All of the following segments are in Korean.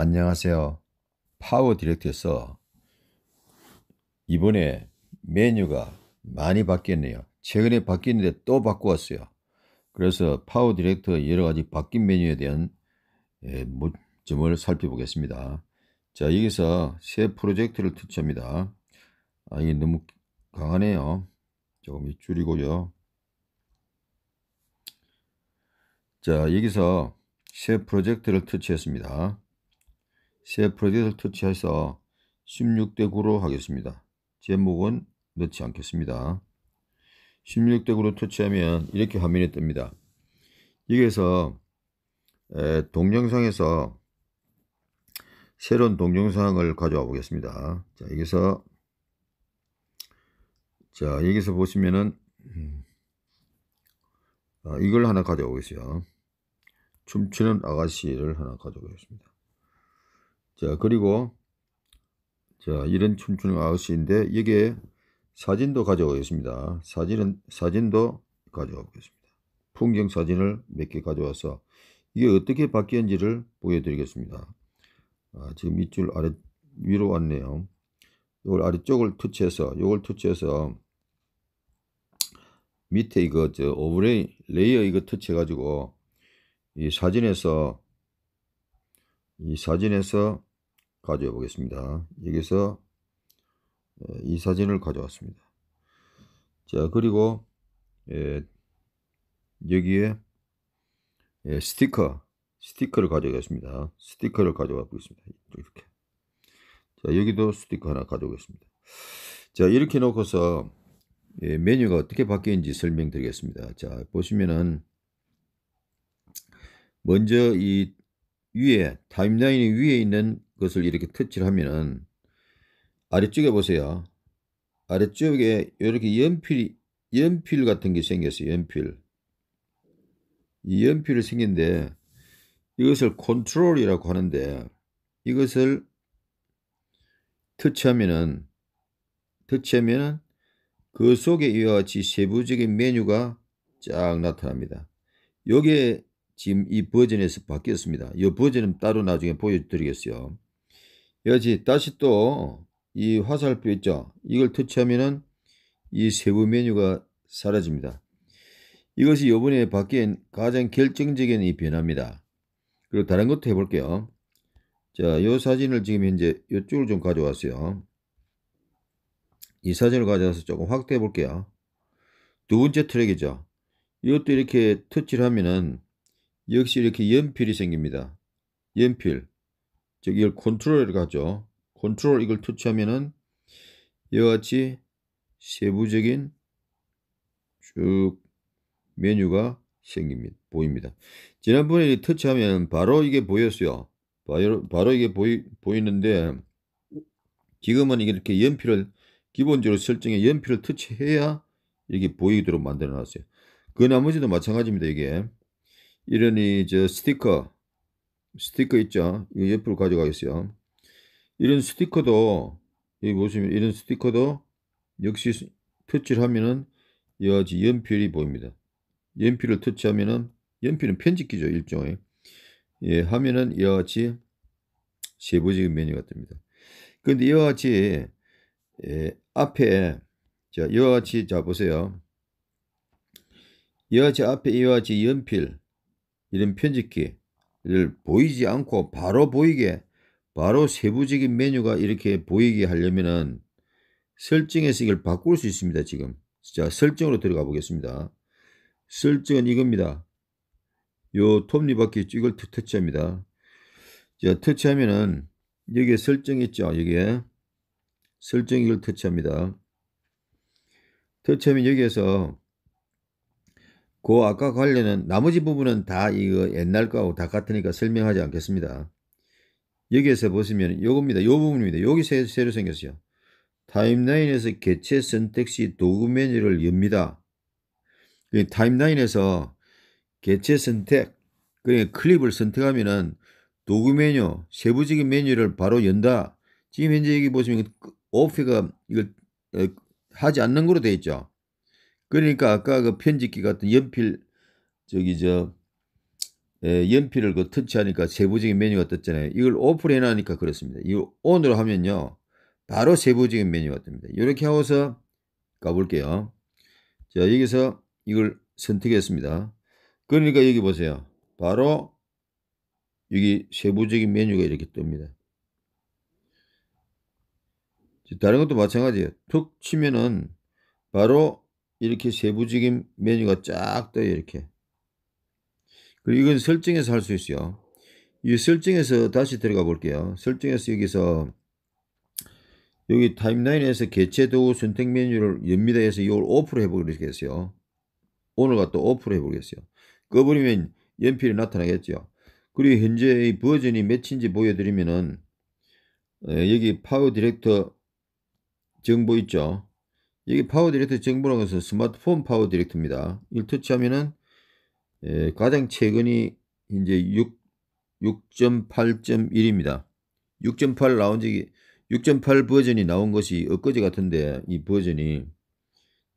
안녕하세요. 파워 디렉터에서 이번에 메뉴가 많이 바뀌었네요. 최근에 바뀌었는데 또 바꾸었어요. 그래서 파워 디렉터 여러 가지 바뀐 메뉴에 대한 예, 뭐, 점을 살펴보겠습니다. 자, 여기서 새 프로젝트를 터치합니다. 아, 이게 너무 강하네요. 조금 줄이고요. 자, 여기서 새 프로젝트를 터치했습니다. 새 프로젝트를 터치해서 16대 9로 하겠습니다. 제목은 넣지 않겠습니다. 16대 9로 터치하면 이렇게 화면이 뜹니다. 여기에서 동영상에서 새로운 동영상을 가져와 보겠습니다. 자, 여기서 자, 여기서 보시면은 음, 아, 이걸 하나 가져오겠어요. 춤추는 아가씨를 하나 가져오겠습니다. 자, 그리고 자, 이런 춤추는 아저씨인데 여기에 사진도 가져오겠습니다. 사진은 사진도 가져오겠습니다. 풍경 사진을 몇 개 가져와서 이게 어떻게 바뀌었는지를 보여드리겠습니다. 아, 지금 밑줄 아래 위로 왔네요. 이걸 아래쪽을 터치해서 이걸 터치해서 밑에 이거 저 오브레이 레이어 이거 터치해 가지고 이 사진에서 이 사진에서 가져와 보겠습니다. 여기서 예, 이 사진을 가져왔습니다. 자 그리고 예, 여기에 예, 스티커 스티커를 가져오겠습니다. 스티커를 가져왔보겠습니다 이렇게 자 여기도 스티커 하나 가져오겠습니다. 자 이렇게 놓고서 메뉴가 어떻게 바뀌는지 설명드리겠습니다. 자 보시면은 먼저 이 위에 타임라인 위에 있는 것을 이렇게 터치하면은 를 아래쪽에 보세요. 아래쪽에 이렇게 연필 이 연필 같은 게 생겼어요. 연필. 이 연필이 생긴데 이것을 컨트롤이라고 하는데 이것을 터치하면은 터치하면은 그 속에 이와 같이 세부적인 메뉴가 쫙 나타납니다. 요게 지금 이 버전에서 바뀌었습니다. 이 버전은 따로 나중에 보여드리겠어요. 여지 다시 또 이 화살표 있죠. 이걸 터치하면은 이 세부 메뉴가 사라집니다. 이것이 요번에 바뀐 가장 결정적인 이 변화입니다. 그리고 다른 것도 해볼게요. 자, 요 사진을 지금 현재 이쪽을 좀 가져왔어요. 이 사진을 가져와서 조금 확대해 볼게요. 두 번째 트랙이죠. 이것도 이렇게 터치를 하면은 역시 이렇게 연필이 생깁니다. 연필. 즉 이걸 컨트롤을가죠 컨트롤 이걸 터치하면은 이와 같이 세부적인 쭉 메뉴가 생깁니다. 보입니다. 지난번에 터치하면 바로 이게 보였어요. 바로, 바로 이게 보이, 보이는데 지금은 이게 이렇게 연필을 기본적으로 설정해 연필을 터치해야 이렇게 보이도록 만들어 놨어요. 그 나머지도 마찬가지입니다. 이게 이러니 저 스티커 스티커 있죠? 이거 옆으로 가져가겠어요. 이런 스티커도, 여기 보시면 이런 스티커도 역시 터치하면은 여지 연필이 보입니다. 연필을 터치하면은, 연필은 편집기죠, 일종의. 예, 하면은 이와 같이 세부적인 메뉴가 뜹니다. 그런데 이와 같이, 예, 앞에, 자, 이와 같이, 자, 보세요. 이와 같이 앞에 이와 같이 연필, 이런 편집기, 를 보이지 않고 바로 보이게 바로 세부적인 메뉴가 이렇게 보이게 하려면은 설정에서 이걸 바꿀 수 있습니다. 지금 자 설정으로 들어가 보겠습니다. 설정은 이겁니다. 요 톱니바퀴 이걸 터치합니다. 자 터치하면은 여기에 설정 있죠. 여기에 설정 이걸 터치합니다. 터치하면 여기에서 그 아까 관련은 나머지 부분은 다 이거 옛날 거하고 다 같으니까 설명하지 않겠습니다. 여기에서 보시면 요겁니다. 요 부분입니다. 여기 새, 새로 생겼어요. 타임라인에서 개체 선택 시 도구 메뉴를 엽니다. 그러니까 타임라인에서 개체 선택, 그러니까 클립을 선택하면은 도구 메뉴, 세부적인 메뉴를 바로 연다. 지금 현재 여기 보시면 그, 그, 오프가 이걸 어, 하지 않는 거로 되어 있죠. 그러니까 아까 그 편집기 같은 연필 저기 저 예, 연필을 그 터치하니까 세부적인 메뉴가 떴잖아요. 이걸 오픈해 놔니까 그렇습니다. 이 온으로 하면요. 바로 세부적인 메뉴가 뜹니다. 이렇게 하고서 가볼게요. 자, 여기서 이걸 선택했습니다. 그러니까 여기 보세요. 바로 여기 세부적인 메뉴가 이렇게 뜹니다. 다른 것도 마찬가지예요. 툭 치면은 바로 이렇게 세부적인 메뉴가 쫙 떠요 이렇게 그리고 이건 설정에서 할 수 있어요 이 설정에서 다시 들어가 볼게요 설정에서 여기서 여기 타임라인에서 개체도 선택 메뉴를 엽니다 해서 이걸 오프로 해보겠어요 오늘과 또 오프로 해보겠어요 꺼버리면 연필이 나타나겠죠 그리고 현재의 버전이 몇인지 보여드리면은 여기 파워 디렉터 정보 있죠 여기 파워 디렉트 정보랑에서 스마트폰 파워 디렉트입니다. 1 터치하면은 예, 가장 최근이 이제 6 8 1입니다6.8 나온 적이 6.8 버전이 나온 것이 엊그제 같은데 이 버전이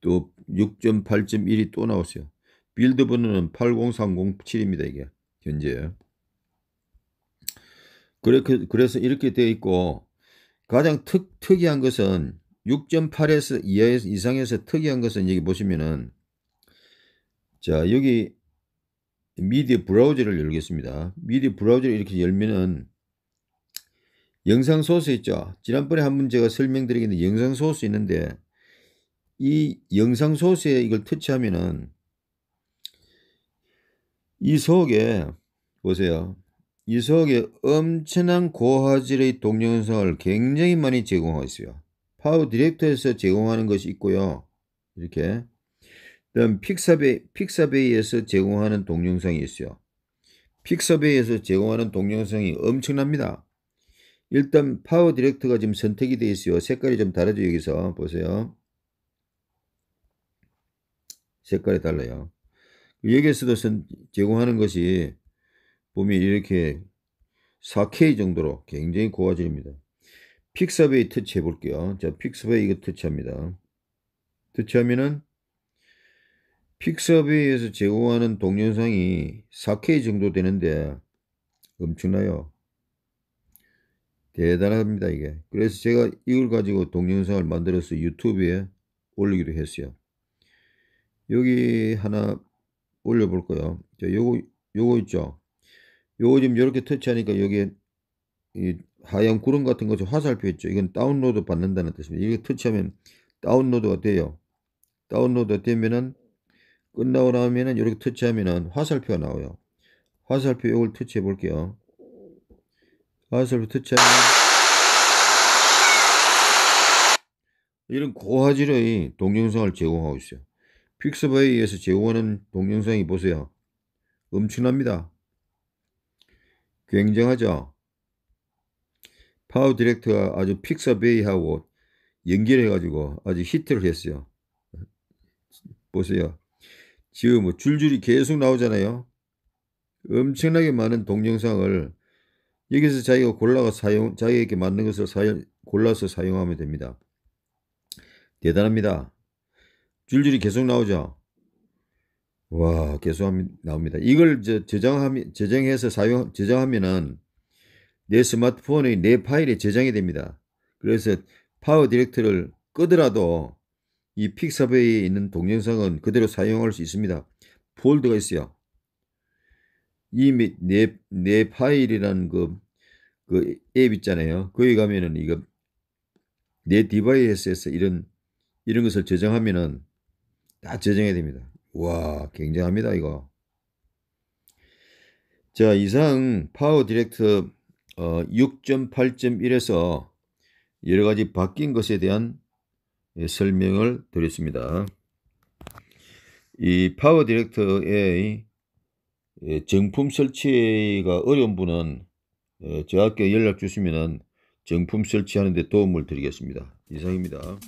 또 6.8.1이 또 나왔어요. 빌드 번호는 80307입니다. 이게 현재. 그래, 그, 그래서 이렇게 되어 있고 가장 특, 특이한 것은 6.8에서 이하 이상에서 특이한 것은 여기 보시면은 자 여기 미디어 브라우저를 열겠습니다. 미디어 브라우저를 이렇게 열면은 영상 소스 있죠. 지난번에 한번 제가 설명드리겠는데 영상 소스 있는데 이 영상 소스에 이걸 터치하면은 이 속에 보세요. 이 속에 엄청난 고화질의 동영상을 굉장히 많이 제공하고 있어요. 파워 디렉터에서 제공하는 것이 있고요. 이렇게. 그다음 픽사베이, 픽사베이에서 제공하는 동영상이 있어요. 픽사베이에서 제공하는 동영상이 엄청납니다. 일단 파워 디렉터가 지금 선택이 되어 있어요. 색깔이 좀 다르죠. 여기서 보세요. 색깔이 달라요. 여기에서도 선, 제공하는 것이 보면 이렇게 4K 정도로 굉장히 고화질입니다. 픽서베이 터치 해볼게요. 자, 픽서베이 이거 터치합니다. 터치하면은 픽서베이에서 제공하는 동영상이 4K 정도 되는데 엄청나요. 대단합니다 이게. 그래서 제가 이걸 가지고 동영상을 만들어서 유튜브에 올리기도 했어요. 여기 하나 올려볼 거요. 자, 요거 요거 있죠. 요거 지금 이렇게 터치하니까 여기 에이 하얀 구름 같은 것이 화살표 있죠. 이건 다운로드 받는다는 뜻입니다. 이게 터치하면 다운로드가 돼요. 다운로드 되면은 끝나고 나면은 이렇게 터치하면은 화살표가 나와요. 화살표 이걸 터치해 볼게요. 화살표 터치하면 이런 고화질의 동영상을 제공하고 있어요. 픽스바에 의해서 제공하는 동영상이 보세요. 엄청납니다. 굉장하죠? 파워 디렉터가 아주 픽서베이하고 연결해가지고 아주 히트를 했어요. 보세요. 지금 뭐 줄줄이 계속 나오잖아요. 엄청나게 많은 동영상을 여기서 자기가 골라서 사용, 자기에게 맞는 것을 사용, 골라서 사용하면 됩니다. 대단합니다. 줄줄이 계속 나오죠. 와, 계속 나옵니다. 이걸 저, 저장함, 저장해서 사용, 저장하면은 내 스마트폰의 내 파일에 저장이 됩니다. 그래서 파워 디렉터를 끄더라도 이 픽사베이에 있는 동영상은 그대로 사용할 수 있습니다. 폴드가 있어요. 이내 내 파일이라는 그, 그앱 있잖아요. 거기 가면은 이거 내 디바이스에서 이런 이런 것을 저장하면은 다 저장해야 됩니다. 와 굉장합니다 이거. 자 이상 파워 디렉터 6.8.1에서 어, 여러 가지 바뀐 것에 대한 예, 설명을 드렸습니다. 이 파워 디렉터의 예, 정품 설치가 어려운 분은 예, 저한테 연락 주시면 정품 설치하는 데 도움을 드리겠습니다. 이상입니다.